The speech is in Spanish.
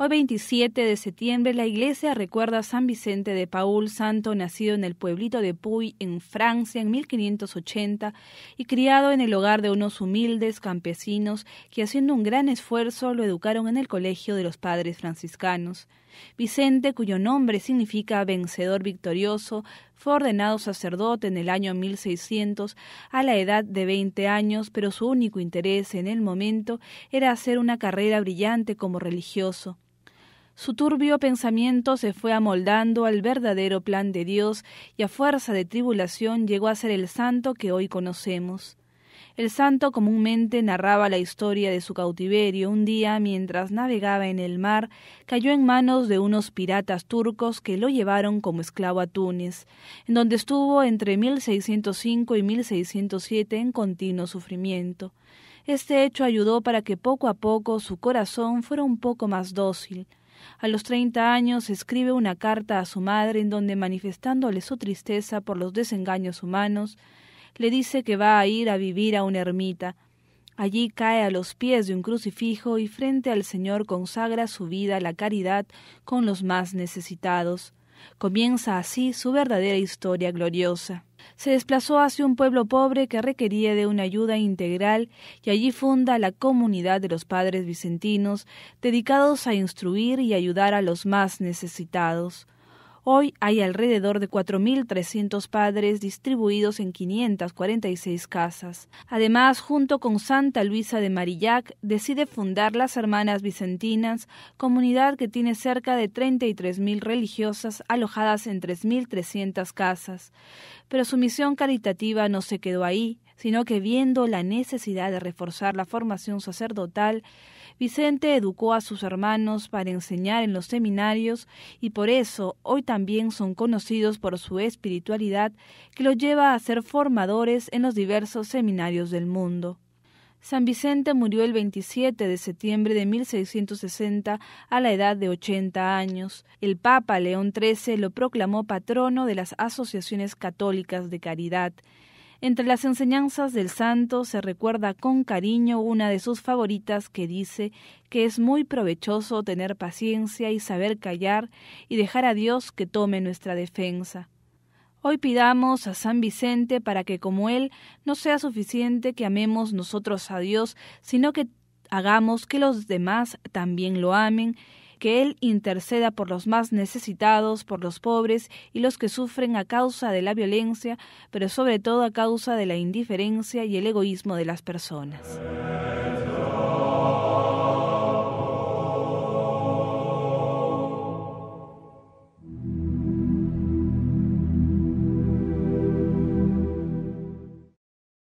Hoy 27 de septiembre la iglesia recuerda a San Vicente de Paul, santo nacido en el pueblito de Puy, en Francia, en 1580 y criado en el hogar de unos humildes campesinos que haciendo un gran esfuerzo lo educaron en el colegio de los padres franciscanos. Vicente, cuyo nombre significa vencedor victorioso, fue ordenado sacerdote en el año 1600 a la edad de 20 años, pero su único interés en el momento era hacer una carrera brillante como religioso. Su turbio pensamiento se fue amoldando al verdadero plan de Dios y a fuerza de tribulación llegó a ser el santo que hoy conocemos. El santo comúnmente narraba la historia de su cautiverio. Un día, mientras navegaba en el mar, cayó en manos de unos piratas turcos que lo llevaron como esclavo a Túnez, en donde estuvo entre 1605 y 1607 en continuo sufrimiento. Este hecho ayudó para que poco a poco su corazón fuera un poco más dócil. A los treinta años escribe una carta a su madre en donde manifestándole su tristeza por los desengaños humanos, le dice que va a ir a vivir a una ermita. Allí cae a los pies de un crucifijo y frente al Señor consagra su vida a la caridad con los más necesitados. Comienza así su verdadera historia gloriosa. Se desplazó hacia un pueblo pobre que requería de una ayuda integral y allí funda la comunidad de los padres vicentinos dedicados a instruir y ayudar a los más necesitados. Hoy hay alrededor de 4.300 padres distribuidos en 546 casas. Además, junto con Santa Luisa de Marillac, decide fundar las Hermanas Vicentinas, comunidad que tiene cerca de 33.000 religiosas alojadas en 3.300 casas. Pero su misión caritativa no se quedó ahí sino que viendo la necesidad de reforzar la formación sacerdotal, Vicente educó a sus hermanos para enseñar en los seminarios y por eso hoy también son conocidos por su espiritualidad que los lleva a ser formadores en los diversos seminarios del mundo. San Vicente murió el 27 de septiembre de 1660 a la edad de 80 años. El Papa León XIII lo proclamó patrono de las asociaciones católicas de caridad entre las enseñanzas del santo se recuerda con cariño una de sus favoritas que dice que es muy provechoso tener paciencia y saber callar y dejar a Dios que tome nuestra defensa. Hoy pidamos a San Vicente para que como Él no sea suficiente que amemos nosotros a Dios, sino que hagamos que los demás también lo amen que Él interceda por los más necesitados, por los pobres y los que sufren a causa de la violencia, pero sobre todo a causa de la indiferencia y el egoísmo de las personas.